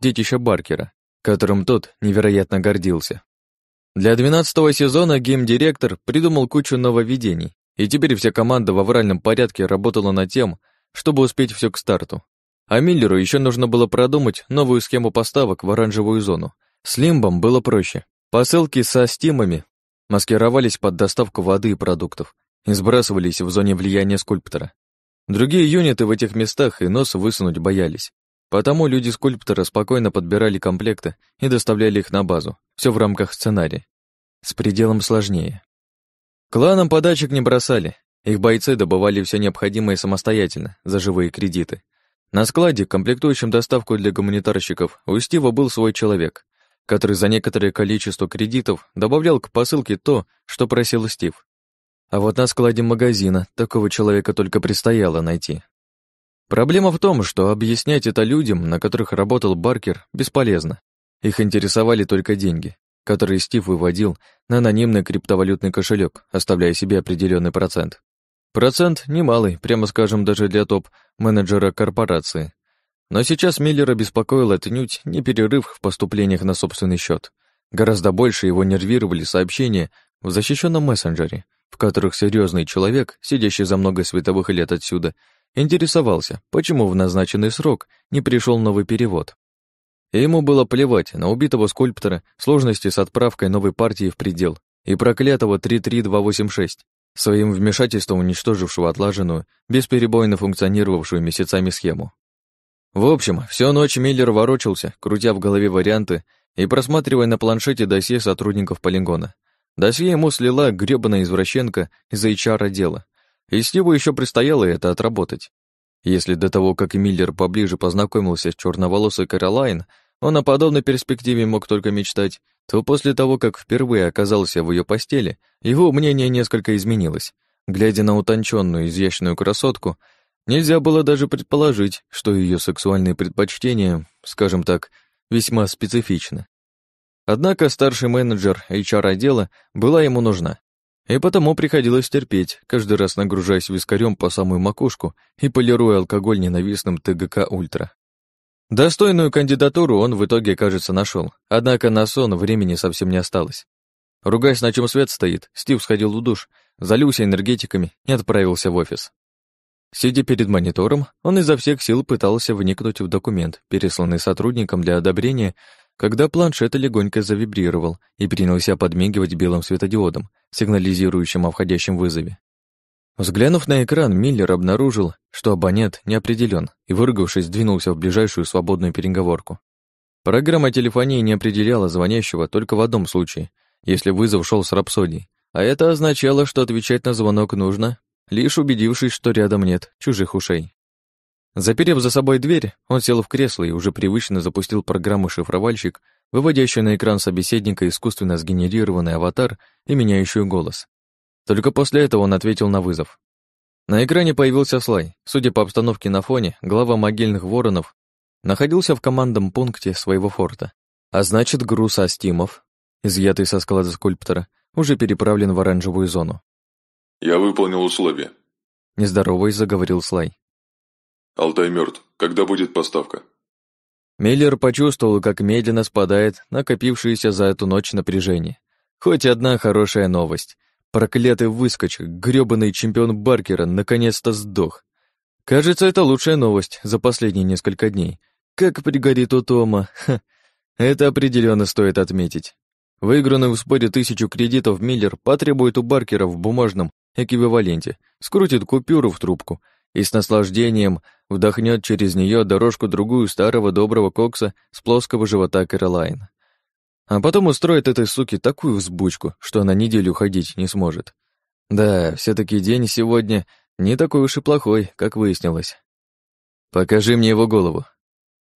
детища Баркера, которым тот невероятно гордился. Для двенадцатого сезона гейм-директор придумал кучу нововведений, и теперь вся команда в авральном порядке работала над тем, чтобы успеть все к старту. А Миллеру еще нужно было продумать новую схему поставок в оранжевую зону. С Лимбом было проще. Посылки со стимами маскировались под доставку воды и продуктов и сбрасывались в зоне влияния скульптора. Другие юниты в этих местах и нос высунуть боялись. Потому люди скульптора спокойно подбирали комплекты и доставляли их на базу. Все в рамках сценария. С пределом сложнее. Кланам подачек не бросали. Их бойцы добывали все необходимое самостоятельно, за живые кредиты. На складе, комплектующим доставку для гуманитарщиков, у Стива был свой человек, который за некоторое количество кредитов добавлял к посылке то, что просил Стив. А вот на складе магазина такого человека только предстояло найти. Проблема в том, что объяснять это людям, на которых работал Баркер, бесполезно. Их интересовали только деньги, которые Стив выводил на анонимный криптовалютный кошелек, оставляя себе определенный процент. Процент немалый, прямо скажем, даже для топ-менеджера корпорации. Но сейчас Миллера беспокоил отнюдь не перерыв в поступлениях на собственный счет. Гораздо больше его нервировали сообщения в защищенном мессенджере, в которых серьезный человек, сидящий за много световых лет отсюда, Интересовался, почему в назначенный срок не пришел новый перевод. И ему было плевать на убитого скульптора, сложности с отправкой новой партии в предел и проклятого 33286, своим вмешательством уничтожившего отлаженную, бесперебойно функционировавшую месяцами схему. В общем, всю ночь Миллер ворочался, крутя в голове варианты и просматривая на планшете досье сотрудников полигона. Досье ему слила грёбаная извращенка из HR-отдела, и Стиву еще предстояло это отработать. Если до того, как Миллер поближе познакомился с черноволосой Каролайн, он о подобной перспективе мог только мечтать, то после того, как впервые оказался в ее постели, его мнение несколько изменилось. Глядя на утонченную, изящную красотку, нельзя было даже предположить, что ее сексуальные предпочтения, скажем так, весьма специфичны. Однако старший менеджер HR-отдела была ему нужна, и потому приходилось терпеть, каждый раз нагружаясь вискарем по самую макушку и полируя алкоголь ненавистным ТГК «Ультра». Достойную кандидатуру он в итоге, кажется, нашел, однако на сон времени совсем не осталось. Ругаясь, на чем свет стоит, Стив сходил в душ, залился энергетиками и отправился в офис. Сидя перед монитором, он изо всех сил пытался вникнуть в документ, пересланный сотрудником для одобрения когда планшет легонько завибрировал и принялся подмигивать белым светодиодом, сигнализирующим о входящем вызове. Взглянув на экран, Миллер обнаружил, что абонент не определен и, выргавшись, двинулся в ближайшую свободную переговорку. Программа телефонии не определяла звонящего только в одном случае, если вызов шел с рапсодией, а это означало, что отвечать на звонок нужно, лишь убедившись, что рядом нет чужих ушей. Заперев за собой дверь, он сел в кресло и уже привычно запустил программу-шифровальщик, выводящую на экран собеседника искусственно сгенерированный аватар и меняющую голос. Только после этого он ответил на вызов. На экране появился слай. Судя по обстановке на фоне, глава могильных воронов находился в командном пункте своего форта. А значит, груз Астимов, изъятый со склада скульптора, уже переправлен в оранжевую зону. «Я выполнил условие. нездоровый заговорил Слай. Алтай мертв. Когда будет поставка? Миллер почувствовал, как медленно спадает накопившееся за эту ночь напряжение. Хоть одна хорошая новость. Проклятый выскочек, грёбаный чемпион Баркера, наконец-то сдох. Кажется, это лучшая новость за последние несколько дней. Как пригорит у Тома. Ха. Это определенно стоит отметить. Выигранную в споре тысячу кредитов Миллер потребует у Баркера в бумажном эквиваленте, скрутит купюру в трубку — и с наслаждением вдохнет через нее дорожку-другую старого доброго кокса с плоского живота Кэролайн. А потом устроит этой суке такую взбучку, что она неделю ходить не сможет. Да, все таки день сегодня не такой уж и плохой, как выяснилось. «Покажи мне его голову».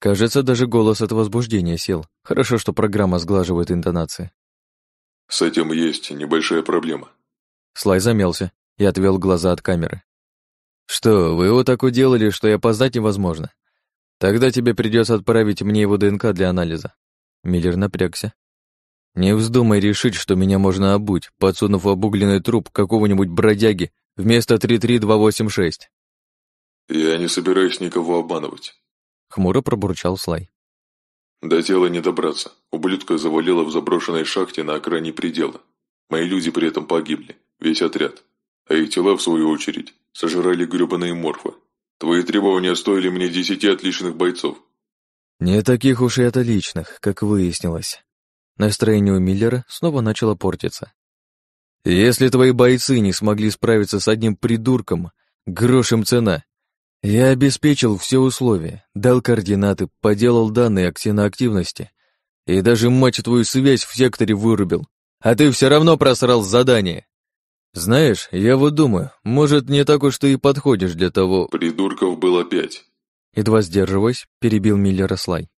Кажется, даже голос от возбуждения сел. Хорошо, что программа сглаживает интонации. «С этим есть небольшая проблема». Слай замялся и отвел глаза от камеры. «Что, вы его так уделали, что и опоздать невозможно? Тогда тебе придется отправить мне его ДНК для анализа». Миллер напрягся. «Не вздумай решить, что меня можно обуть, подсунув обугленный труп какого-нибудь бродяги вместо 33286». «Я не собираюсь никого обманывать», — хмуро пробурчал Слай. «До тела не добраться. Ублюдка завалила в заброшенной шахте на окраине предела. Мои люди при этом погибли, весь отряд. А их тела, в свою очередь, Сожрали гребаные морфы. Твои требования стоили мне десяти отличных бойцов». «Не таких уж и отличных, как выяснилось». Настроение у Миллера снова начало портиться. «Если твои бойцы не смогли справиться с одним придурком, грошем цена. Я обеспечил все условия, дал координаты, поделал данные о ксеноактивности и даже, мать твою, связь в секторе вырубил, а ты все равно просрал задание». «Знаешь, я вот думаю, может, не так уж ты и подходишь для того...» «Придурков было пять». Едва сдерживаясь, перебил Миллера Слай.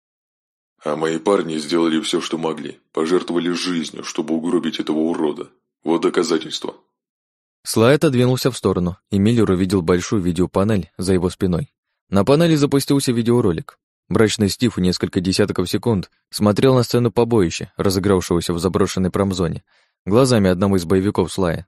«А мои парни сделали все, что могли. Пожертвовали жизнью, чтобы угробить этого урода. Вот доказательство». Слай отодвинулся в сторону, и Миллер увидел большую видеопанель за его спиной. На панели запустился видеоролик. Брачный Стив несколько десятков секунд смотрел на сцену побоища, разыгравшегося в заброшенной промзоне, глазами одного из боевиков Слая.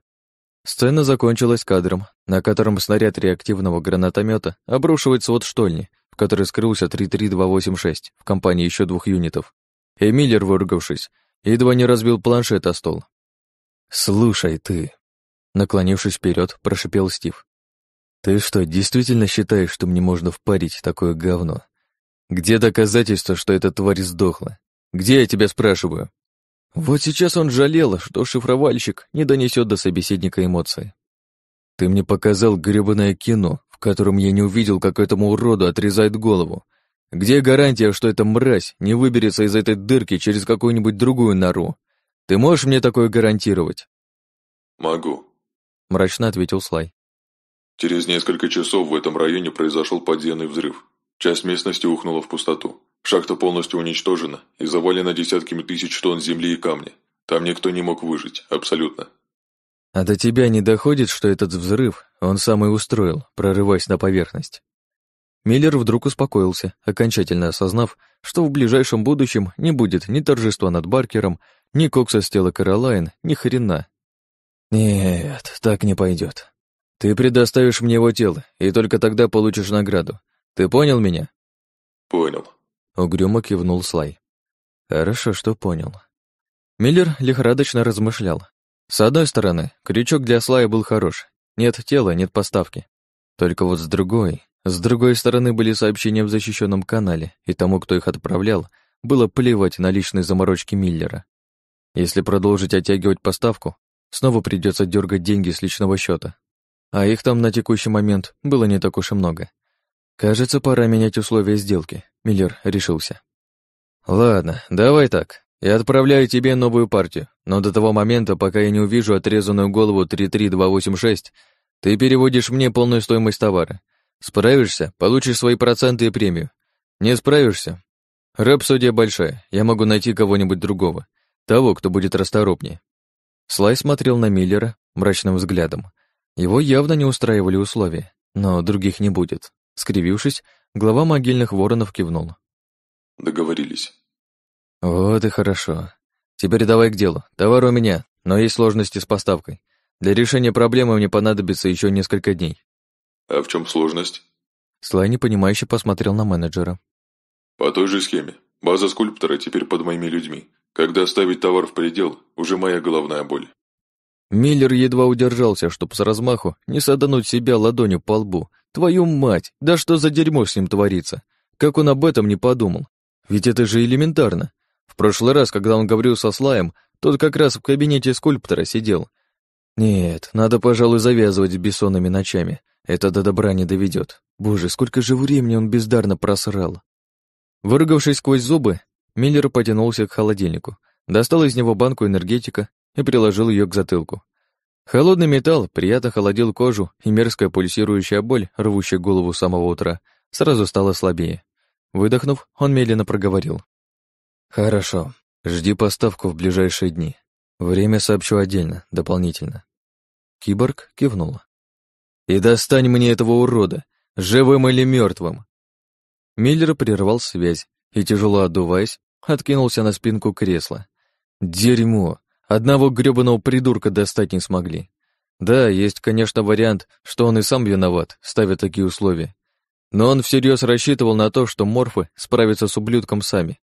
Сцена закончилась кадром, на котором снаряд реактивного гранатомета обрушивается от штольни, в которой скрылся 33286 в компании еще двух юнитов. И Миллер, выругавшись, едва не разбил планшет о стол. «Слушай ты», — наклонившись вперед, прошипел Стив. «Ты что, действительно считаешь, что мне можно впарить такое говно? Где доказательства, что эта тварь сдохла? Где, я тебя спрашиваю?» Вот сейчас он жалел, что шифровальщик не донесет до собеседника эмоции. «Ты мне показал гребаное кино, в котором я не увидел, как этому уроду отрезает голову. Где гарантия, что эта мразь не выберется из этой дырки через какую-нибудь другую нору? Ты можешь мне такое гарантировать?» «Могу», — мрачно ответил Слай. «Через несколько часов в этом районе произошел подземный взрыв. Часть местности ухнула в пустоту. Шахта полностью уничтожена и завалена десятками тысяч тонн земли и камня. Там никто не мог выжить, абсолютно. А до тебя не доходит, что этот взрыв он сам и устроил, прорываясь на поверхность? Миллер вдруг успокоился, окончательно осознав, что в ближайшем будущем не будет ни торжества над Баркером, ни кокса с тела Каролайн, ни хрена. Нет, так не пойдет. Ты предоставишь мне его тело, и только тогда получишь награду. Ты понял меня? Понял, Угрюмо кивнул Слай. Хорошо, что понял. Миллер лихорадочно размышлял. С одной стороны, крючок для Слая был хорош. Нет тела, нет поставки. Только вот с другой... С другой стороны были сообщения в защищенном канале, и тому, кто их отправлял, было плевать на личные заморочки Миллера. Если продолжить оттягивать поставку, снова придется дергать деньги с личного счета. А их там на текущий момент было не так уж и много. Кажется, пора менять условия сделки. Миллер решился. «Ладно, давай так. Я отправляю тебе новую партию, но до того момента, пока я не увижу отрезанную голову 33286, ты переводишь мне полную стоимость товара. Справишься — получишь свои проценты и премию. Не справишься — рапсодия большая, я могу найти кого-нибудь другого, того, кто будет расторопнее». Слай смотрел на Миллера мрачным взглядом. Его явно не устраивали условия, но других не будет. Скривившись, Глава могильных воронов кивнул. «Договорились». «Вот и хорошо. Теперь давай к делу. Товар у меня, но есть сложности с поставкой. Для решения проблемы мне понадобится еще несколько дней». «А в чем сложность?» Слай непонимающе посмотрел на менеджера. «По той же схеме. База скульптора теперь под моими людьми. Когда ставить товар в предел, уже моя головная боль». Миллер едва удержался, чтобы с размаху не садануть себя ладонью по лбу, Твою мать, да что за дерьмо с ним творится? Как он об этом не подумал? Ведь это же элементарно. В прошлый раз, когда он говорил со Слаем, тот как раз в кабинете скульптора сидел. Нет, надо, пожалуй, завязывать с бессонными ночами. Это до добра не доведет. Боже, сколько же времени он бездарно просрал. Выругавшись сквозь зубы, Миллер потянулся к холодильнику, достал из него банку энергетика и приложил ее к затылку. Холодный металл приятно холодил кожу, и мерзкая пульсирующая боль, рвущая голову с самого утра, сразу стала слабее. Выдохнув, он медленно проговорил. «Хорошо. Жди поставку в ближайшие дни. Время сообщу отдельно, дополнительно». Киборг кивнул. «И достань мне этого урода, живым или мертвым. Миллер прервал связь и, тяжело отдуваясь, откинулся на спинку кресла. «Дерьмо! Одного грёбаного придурка достать не смогли. Да, есть, конечно, вариант, что он и сам виноват, ставя такие условия. Но он всерьез рассчитывал на то, что морфы справятся с ублюдком сами.